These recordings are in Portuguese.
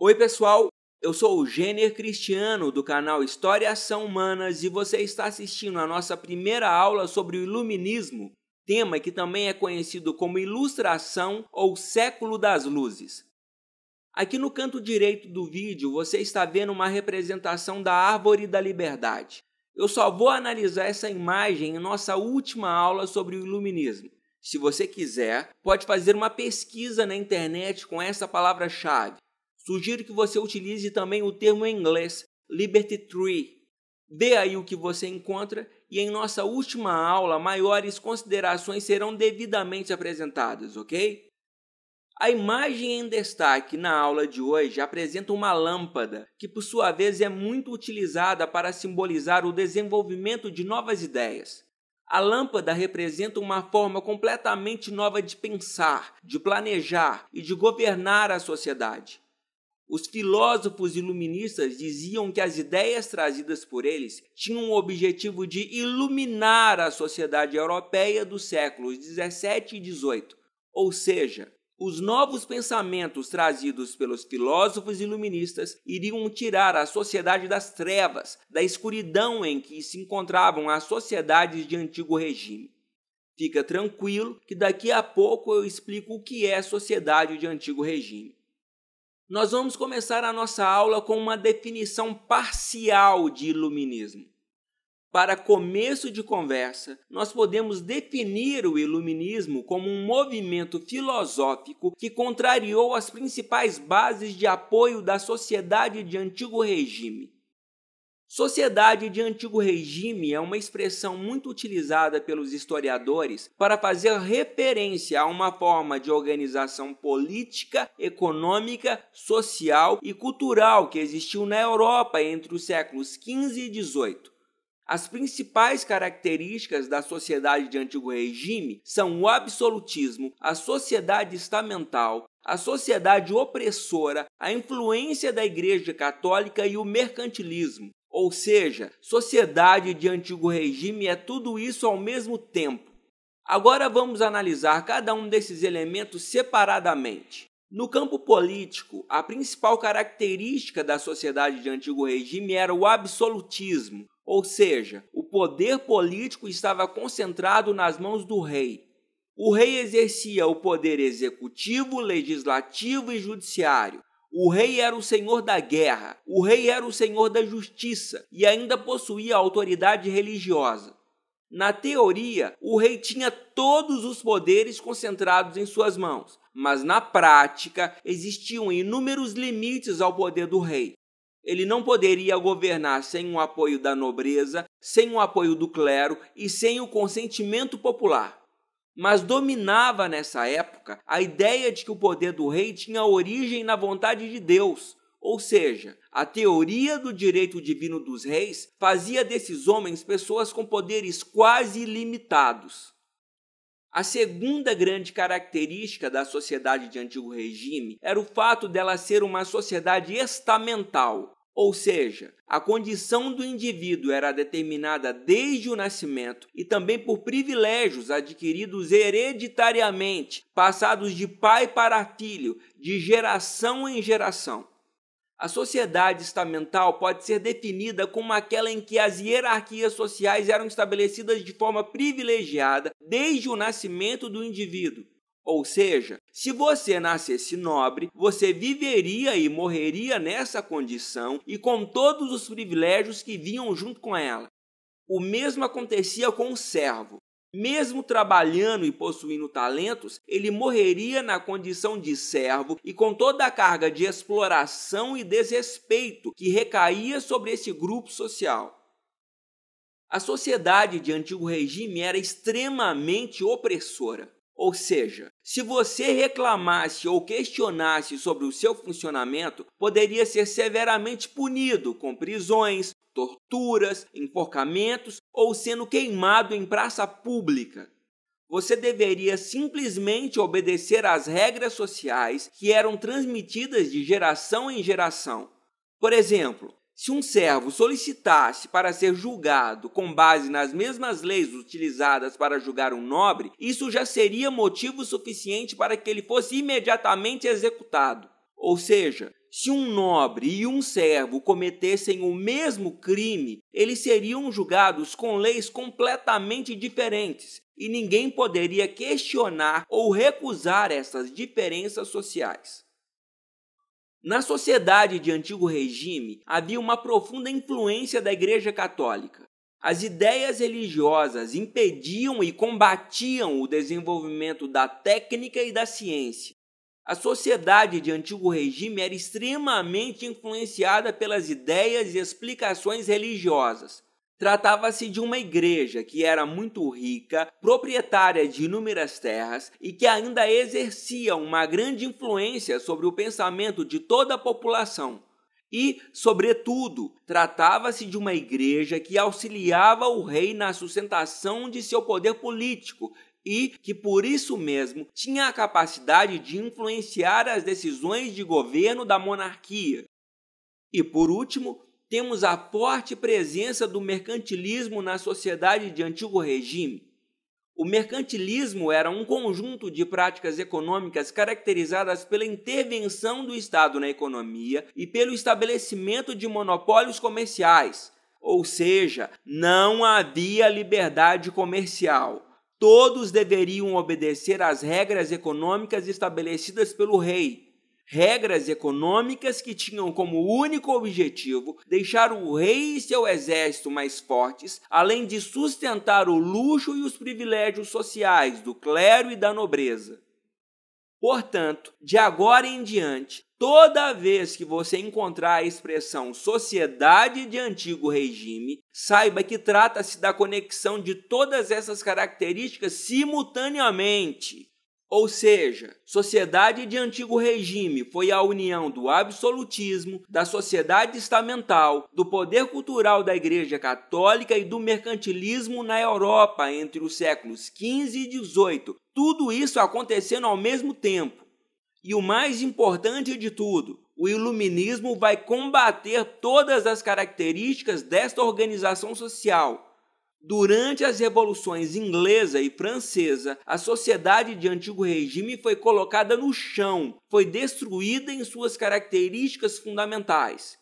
Oi, pessoal! Eu sou o Gêner Cristiano do canal História Ação Humanas e você está assistindo a nossa primeira aula sobre o Iluminismo, tema que também é conhecido como Ilustração ou Século das Luzes. Aqui no canto direito do vídeo você está vendo uma representação da Árvore da Liberdade. Eu só vou analisar essa imagem em nossa última aula sobre o Iluminismo. Se você quiser, pode fazer uma pesquisa na internet com essa palavra-chave Sugiro que você utilize também o termo em inglês Liberty Tree. Dê aí o que você encontra e em nossa última aula maiores considerações serão devidamente apresentadas, ok? A imagem em destaque na aula de hoje apresenta uma lâmpada, que por sua vez é muito utilizada para simbolizar o desenvolvimento de novas ideias. A lâmpada representa uma forma completamente nova de pensar, de planejar e de governar a sociedade. Os filósofos iluministas diziam que as ideias trazidas por eles tinham o objetivo de iluminar a sociedade europeia dos séculos 17 e 18, ou seja, os novos pensamentos trazidos pelos filósofos iluministas iriam tirar a sociedade das trevas, da escuridão em que se encontravam as sociedades de antigo regime. Fica tranquilo que daqui a pouco eu explico o que é sociedade de antigo regime. Nós vamos começar a nossa aula com uma definição parcial de iluminismo. Para começo de conversa, nós podemos definir o iluminismo como um movimento filosófico que contrariou as principais bases de apoio da sociedade de antigo regime Sociedade de antigo regime é uma expressão muito utilizada pelos historiadores para fazer referência a uma forma de organização política, econômica, social e cultural que existiu na Europa entre os séculos XV e XVIII. As principais características da sociedade de antigo regime são o absolutismo, a sociedade estamental, a sociedade opressora, a influência da Igreja Católica e o mercantilismo. Ou seja, sociedade de antigo regime é tudo isso ao mesmo tempo. Agora vamos analisar cada um desses elementos separadamente. No campo político, a principal característica da sociedade de antigo regime era o absolutismo, ou seja, o poder político estava concentrado nas mãos do rei. O rei exercia o poder executivo, legislativo e judiciário, o rei era o senhor da guerra, o rei era o senhor da justiça e ainda possuía autoridade religiosa. Na teoria, o rei tinha todos os poderes concentrados em suas mãos, mas na prática existiam inúmeros limites ao poder do rei. Ele não poderia governar sem o apoio da nobreza, sem o apoio do clero e sem o consentimento popular. Mas dominava nessa época a ideia de que o poder do rei tinha origem na vontade de Deus, ou seja, a teoria do direito divino dos reis fazia desses homens pessoas com poderes quase ilimitados. A segunda grande característica da sociedade de antigo regime era o fato dela ser uma sociedade estamental, ou seja, a condição do indivíduo era determinada desde o nascimento e também por privilégios adquiridos hereditariamente, passados de pai para filho, de geração em geração. A sociedade estamental pode ser definida como aquela em que as hierarquias sociais eram estabelecidas de forma privilegiada desde o nascimento do indivíduo. Ou seja, se você nascesse nobre, você viveria e morreria nessa condição e com todos os privilégios que vinham junto com ela. O mesmo acontecia com o servo. Mesmo trabalhando e possuindo talentos, ele morreria na condição de servo e com toda a carga de exploração e desrespeito que recaía sobre esse grupo social. A sociedade de antigo regime era extremamente opressora. Ou seja, se você reclamasse ou questionasse sobre o seu funcionamento, poderia ser severamente punido com prisões, torturas, enforcamentos ou sendo queimado em praça pública. Você deveria simplesmente obedecer às regras sociais que eram transmitidas de geração em geração. Por exemplo, se um servo solicitasse para ser julgado com base nas mesmas leis utilizadas para julgar um nobre, isso já seria motivo suficiente para que ele fosse imediatamente executado. Ou seja, se um nobre e um servo cometessem o mesmo crime, eles seriam julgados com leis completamente diferentes e ninguém poderia questionar ou recusar essas diferenças sociais. Na sociedade de antigo regime, havia uma profunda influência da Igreja Católica. As ideias religiosas impediam e combatiam o desenvolvimento da técnica e da ciência. A sociedade de antigo regime era extremamente influenciada pelas ideias e explicações religiosas, Tratava-se de uma igreja que era muito rica, proprietária de inúmeras terras e que ainda exercia uma grande influência sobre o pensamento de toda a população. E, sobretudo, tratava-se de uma igreja que auxiliava o rei na sustentação de seu poder político e que, por isso mesmo, tinha a capacidade de influenciar as decisões de governo da monarquia. E, por último, temos a forte presença do mercantilismo na sociedade de antigo regime. O mercantilismo era um conjunto de práticas econômicas caracterizadas pela intervenção do Estado na economia e pelo estabelecimento de monopólios comerciais, ou seja, não havia liberdade comercial. Todos deveriam obedecer às regras econômicas estabelecidas pelo rei, regras econômicas que tinham como único objetivo deixar o rei e seu exército mais fortes, além de sustentar o luxo e os privilégios sociais do clero e da nobreza. Portanto, de agora em diante, toda vez que você encontrar a expressão sociedade de antigo regime, saiba que trata-se da conexão de todas essas características simultaneamente ou seja, sociedade de antigo regime foi a união do absolutismo, da sociedade estamental, do poder cultural da Igreja Católica e do mercantilismo na Europa entre os séculos XV e XVIII. Tudo isso acontecendo ao mesmo tempo. E o mais importante de tudo, o iluminismo vai combater todas as características desta organização social Durante as revoluções inglesa e francesa, a sociedade de antigo regime foi colocada no chão, foi destruída em suas características fundamentais.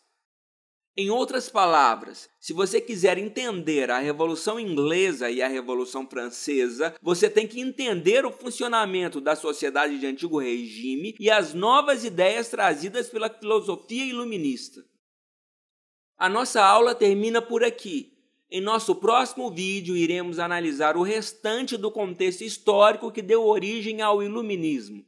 Em outras palavras, se você quiser entender a Revolução Inglesa e a Revolução Francesa, você tem que entender o funcionamento da sociedade de antigo regime e as novas ideias trazidas pela filosofia iluminista. A nossa aula termina por aqui. Em nosso próximo vídeo, iremos analisar o restante do contexto histórico que deu origem ao Iluminismo.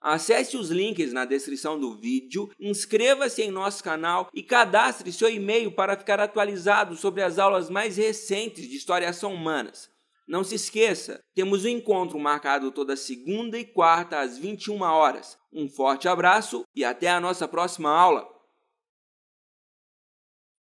Acesse os links na descrição do vídeo, inscreva-se em nosso canal e cadastre seu e-mail para ficar atualizado sobre as aulas mais recentes de História Ação Humanas. Não se esqueça, temos um encontro marcado toda segunda e quarta às 21 horas. Um forte abraço e até a nossa próxima aula!